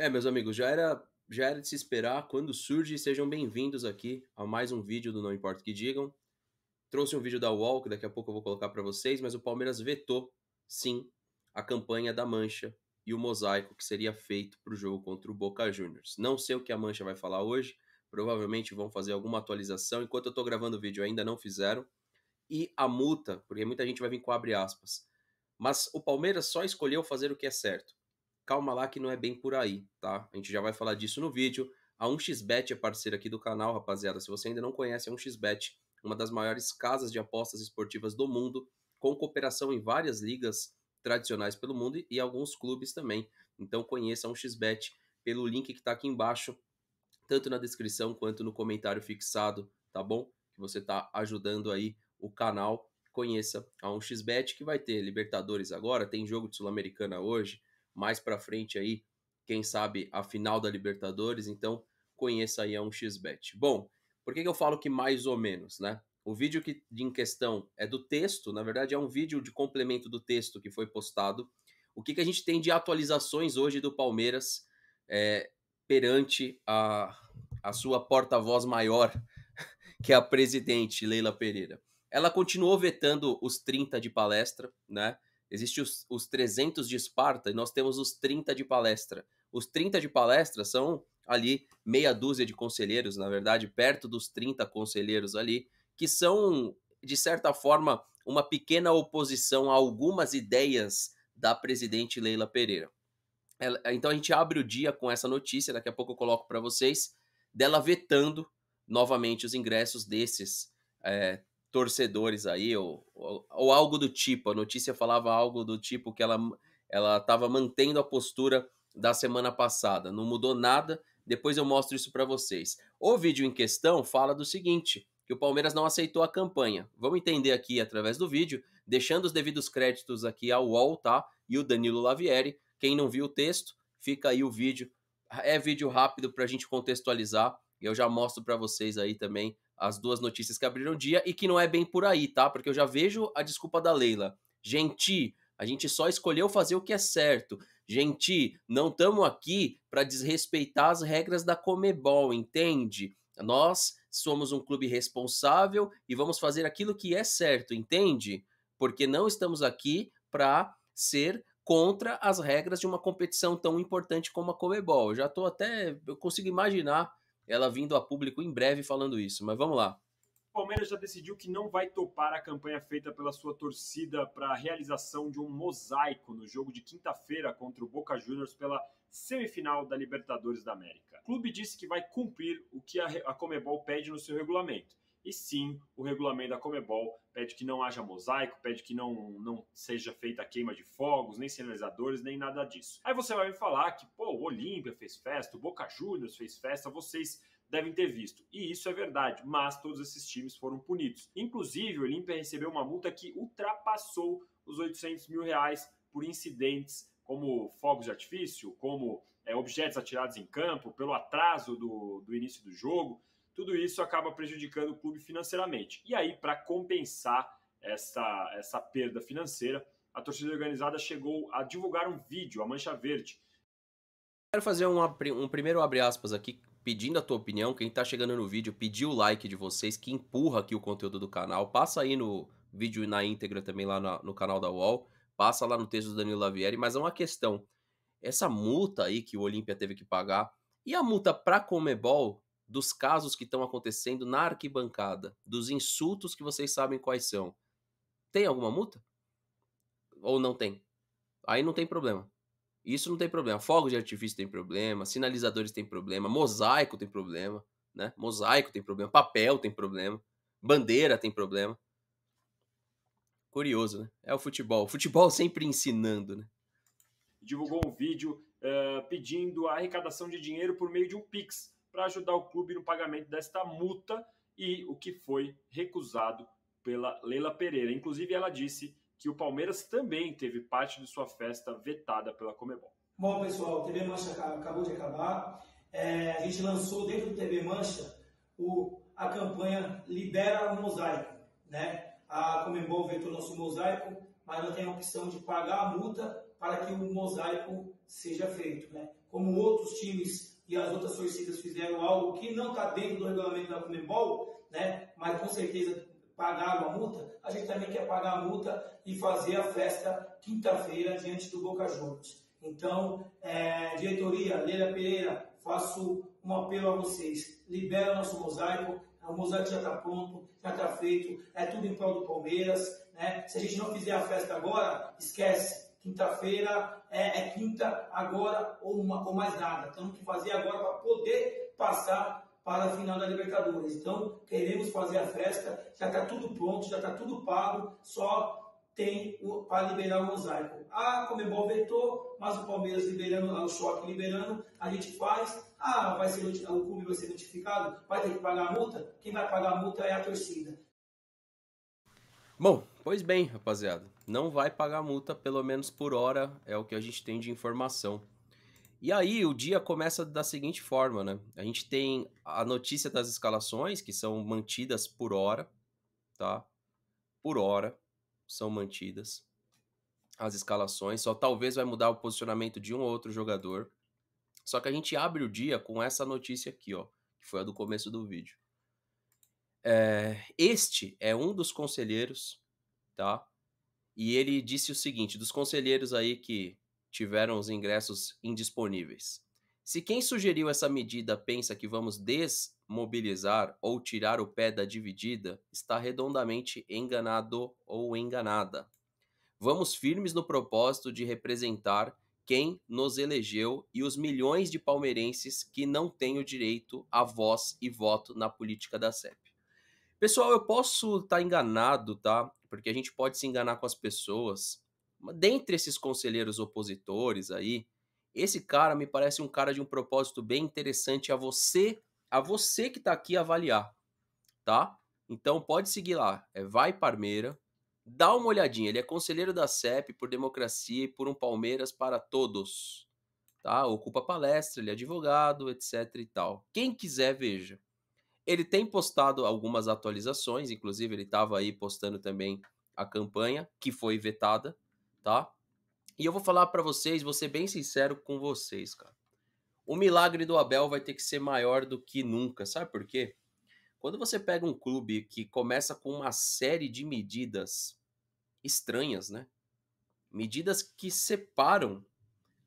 É, meus amigos, já era, já era de se esperar. Quando surge, sejam bem-vindos aqui a mais um vídeo do Não Importa o Que Digam. Trouxe um vídeo da UOL, que daqui a pouco eu vou colocar para vocês, mas o Palmeiras vetou, sim, a campanha da Mancha e o mosaico que seria feito para o jogo contra o Boca Juniors. Não sei o que a Mancha vai falar hoje, provavelmente vão fazer alguma atualização. Enquanto eu estou gravando o vídeo, ainda não fizeram. E a multa, porque muita gente vai vir com abre aspas. Mas o Palmeiras só escolheu fazer o que é certo calma lá que não é bem por aí, tá? A gente já vai falar disso no vídeo. A 1xBet é parceira aqui do canal, rapaziada. Se você ainda não conhece a 1xBet, uma das maiores casas de apostas esportivas do mundo, com cooperação em várias ligas tradicionais pelo mundo e alguns clubes também. Então conheça a 1xBet pelo link que está aqui embaixo, tanto na descrição quanto no comentário fixado, tá bom? Que você está ajudando aí o canal. Conheça a 1xBet que vai ter Libertadores agora, tem jogo de Sul-Americana hoje, mais para frente aí, quem sabe a final da Libertadores, então conheça aí a 1xBet. Bom, por que, que eu falo que mais ou menos, né? O vídeo que em questão é do texto, na verdade é um vídeo de complemento do texto que foi postado. O que, que a gente tem de atualizações hoje do Palmeiras é, perante a, a sua porta-voz maior, que é a presidente Leila Pereira. Ela continuou vetando os 30 de palestra, né? Existem os, os 300 de Esparta e nós temos os 30 de palestra. Os 30 de palestra são ali meia dúzia de conselheiros, na verdade, perto dos 30 conselheiros ali, que são, de certa forma, uma pequena oposição a algumas ideias da presidente Leila Pereira. Ela, então a gente abre o dia com essa notícia, daqui a pouco eu coloco para vocês, dela vetando novamente os ingressos desses é, torcedores aí, ou, ou, ou, algo do tipo. A notícia falava algo do tipo que ela ela estava mantendo a postura da semana passada, não mudou nada. Depois eu mostro isso para vocês. O vídeo em questão fala do seguinte: que o Palmeiras não aceitou a campanha. Vamos entender aqui através do vídeo, deixando os devidos créditos aqui ao UOL, tá? E o Danilo Lavieri. Quem não viu o texto, fica aí o vídeo é vídeo rápido para a gente contextualizar e eu já mostro para vocês aí também as duas notícias que abriram dia e que não é bem por aí, tá? Porque eu já vejo a desculpa da Leila. Gente, a gente só escolheu fazer o que é certo. Gente, não estamos aqui para desrespeitar as regras da Comebol, entende? Nós somos um clube responsável e vamos fazer aquilo que é certo, entende? Porque não estamos aqui para ser contra as regras de uma competição tão importante como a Comebol. Eu já estou até. Eu consigo imaginar ela vindo a público em breve falando isso, mas vamos lá. O Palmeiras já decidiu que não vai topar a campanha feita pela sua torcida para a realização de um mosaico no jogo de quinta-feira contra o Boca Juniors pela semifinal da Libertadores da América. O clube disse que vai cumprir o que a Comebol pede no seu regulamento e sim, o regulamento da Comebol pede que não haja mosaico, pede que não, não seja feita queima de fogos, nem sinalizadores, nem nada disso. Aí você vai me falar que, pô, o Olímpia fez festa, o Boca Juniors fez festa, vocês devem ter visto. E isso é verdade, mas todos esses times foram punidos. Inclusive, o Olímpia recebeu uma multa que ultrapassou os 800 mil reais por incidentes como fogos de artifício, como é, objetos atirados em campo, pelo atraso do, do início do jogo tudo isso acaba prejudicando o clube financeiramente. E aí, para compensar essa, essa perda financeira, a torcida organizada chegou a divulgar um vídeo, a Mancha Verde. Quero fazer um, um primeiro abre aspas aqui, pedindo a tua opinião. Quem está chegando no vídeo, pedir o like de vocês, que empurra aqui o conteúdo do canal. Passa aí no vídeo na íntegra também lá no canal da UOL. Passa lá no texto do Danilo Lavieri. Mas é uma questão. Essa multa aí que o Olímpia teve que pagar, e a multa para Comebol dos casos que estão acontecendo na arquibancada, dos insultos que vocês sabem quais são. Tem alguma multa? Ou não tem? Aí não tem problema. Isso não tem problema. Fogos de artifício tem problema, sinalizadores tem problema, mosaico tem problema, né? Mosaico tem problema, papel tem problema, bandeira tem problema. Curioso, né? É o futebol. O futebol sempre ensinando, né? Divulgou um vídeo uh, pedindo a arrecadação de dinheiro por meio de um Pix para ajudar o clube no pagamento desta multa e o que foi recusado pela Leila Pereira. Inclusive, ela disse que o Palmeiras também teve parte de sua festa vetada pela Comebol. Bom, pessoal, o TV Mancha acabou de acabar. É, a gente lançou dentro do TV Mancha o, a campanha Libera o Mosaico. Né? A Comebol vetou nosso mosaico, mas não tem a opção de pagar a multa para que o mosaico seja feito. Né? Como outros times e as outras torcidas fizeram algo que não está dentro do regulamento da Comebol, né? mas com certeza pagaram a multa, a gente também quer pagar a multa e fazer a festa quinta-feira diante do Boca Juniors. Então, é, diretoria, Leila Pereira, faço um apelo a vocês, libera o nosso mosaico, o mosaico já está pronto, já está feito, é tudo em prol do Palmeiras, né? Se a gente não fizer a festa agora, esquece, quinta-feira é, é, quinta agora ou, uma, ou mais nada. Temos que fazer agora para poder passar para a final da Libertadores. Então, queremos fazer a festa, já está tudo pronto, já está tudo pago, só tem para liberar o mosaico. Ah, Comebol vetou, mas o Palmeiras liberando, o choque liberando, a gente faz. Ah, vai ser, o clube vai ser notificado, vai ter que pagar a multa. Quem vai pagar a multa é a torcida. Bom, Pois bem, rapaziada, não vai pagar multa, pelo menos por hora, é o que a gente tem de informação. E aí o dia começa da seguinte forma, né? A gente tem a notícia das escalações, que são mantidas por hora, tá? Por hora são mantidas as escalações, só talvez vai mudar o posicionamento de um ou outro jogador. Só que a gente abre o dia com essa notícia aqui, ó, que foi a do começo do vídeo. É, este é um dos conselheiros tá? E ele disse o seguinte: dos conselheiros aí que tiveram os ingressos indisponíveis. Se quem sugeriu essa medida pensa que vamos desmobilizar ou tirar o pé da dividida, está redondamente enganado ou enganada. Vamos firmes no propósito de representar quem nos elegeu e os milhões de palmeirenses que não têm o direito a voz e voto na política da CEP. Pessoal, eu posso estar tá enganado, tá? porque a gente pode se enganar com as pessoas. Dentre esses conselheiros opositores aí, esse cara me parece um cara de um propósito bem interessante a você, a você que está aqui avaliar, tá? Então pode seguir lá, é Vai Parmeira, dá uma olhadinha, ele é conselheiro da CEP por democracia e por um Palmeiras para todos, tá? Ocupa palestra, ele é advogado, etc e tal. Quem quiser, veja. Ele tem postado algumas atualizações, inclusive ele estava aí postando também a campanha, que foi vetada, tá? E eu vou falar para vocês, vou ser bem sincero com vocês, cara. O milagre do Abel vai ter que ser maior do que nunca, sabe por quê? Quando você pega um clube que começa com uma série de medidas estranhas, né? Medidas que separam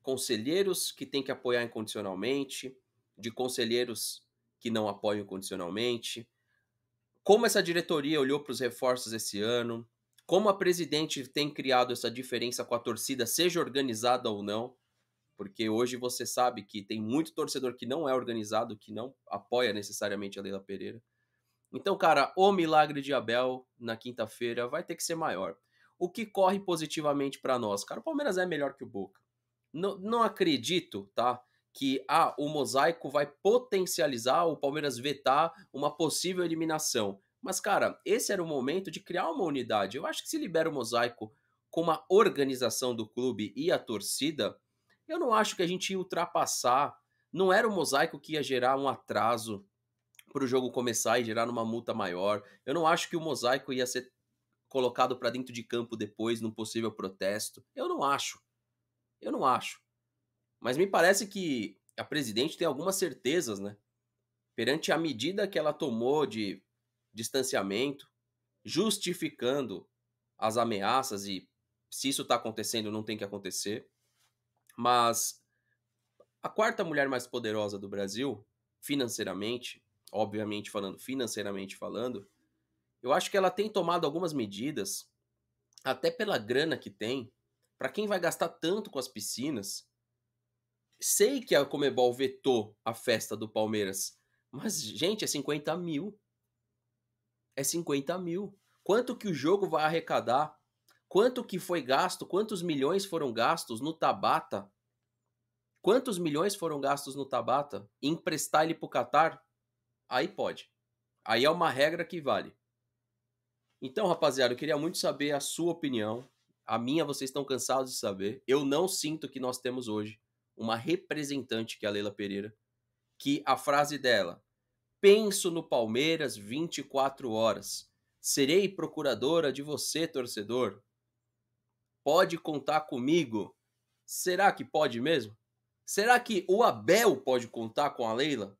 conselheiros que tem que apoiar incondicionalmente, de conselheiros que não apoiam condicionalmente, como essa diretoria olhou para os reforços esse ano, como a presidente tem criado essa diferença com a torcida, seja organizada ou não, porque hoje você sabe que tem muito torcedor que não é organizado, que não apoia necessariamente a Leila Pereira. Então, cara, o milagre de Abel na quinta-feira vai ter que ser maior. O que corre positivamente para nós? Cara, o Palmeiras é melhor que o Boca. Não, não acredito, tá? que ah, o mosaico vai potencializar o Palmeiras vetar uma possível eliminação. Mas, cara, esse era o momento de criar uma unidade. Eu acho que se libera o mosaico com uma organização do clube e a torcida, eu não acho que a gente ia ultrapassar. Não era o mosaico que ia gerar um atraso para o jogo começar e gerar uma multa maior. Eu não acho que o mosaico ia ser colocado para dentro de campo depois num possível protesto. Eu não acho. Eu não acho. Mas me parece que a presidente tem algumas certezas, né? Perante a medida que ela tomou de distanciamento, justificando as ameaças e se isso está acontecendo, não tem que acontecer. Mas a quarta mulher mais poderosa do Brasil, financeiramente, obviamente falando, financeiramente falando, eu acho que ela tem tomado algumas medidas, até pela grana que tem, para quem vai gastar tanto com as piscinas sei que a Comebol vetou a festa do Palmeiras, mas, gente, é 50 mil. É 50 mil. Quanto que o jogo vai arrecadar? Quanto que foi gasto? Quantos milhões foram gastos no Tabata? Quantos milhões foram gastos no Tabata? E emprestar ele pro Qatar? Aí pode. Aí é uma regra que vale. Então, rapaziada, eu queria muito saber a sua opinião. A minha vocês estão cansados de saber. Eu não sinto que nós temos hoje uma representante, que é a Leila Pereira, que a frase dela, penso no Palmeiras 24 horas, serei procuradora de você, torcedor, pode contar comigo. Será que pode mesmo? Será que o Abel pode contar com a Leila?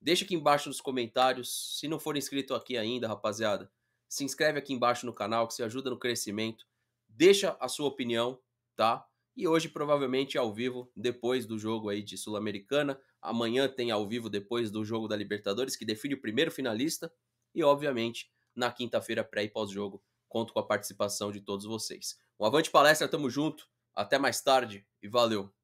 Deixa aqui embaixo nos comentários. Se não for inscrito aqui ainda, rapaziada, se inscreve aqui embaixo no canal que se ajuda no crescimento. Deixa a sua opinião, tá? e hoje provavelmente ao vivo depois do jogo aí de Sul-Americana. Amanhã tem ao vivo depois do jogo da Libertadores, que define o primeiro finalista. E obviamente na quinta-feira pré e pós-jogo, conto com a participação de todos vocês. Um avante palestra, tamo junto, até mais tarde e valeu!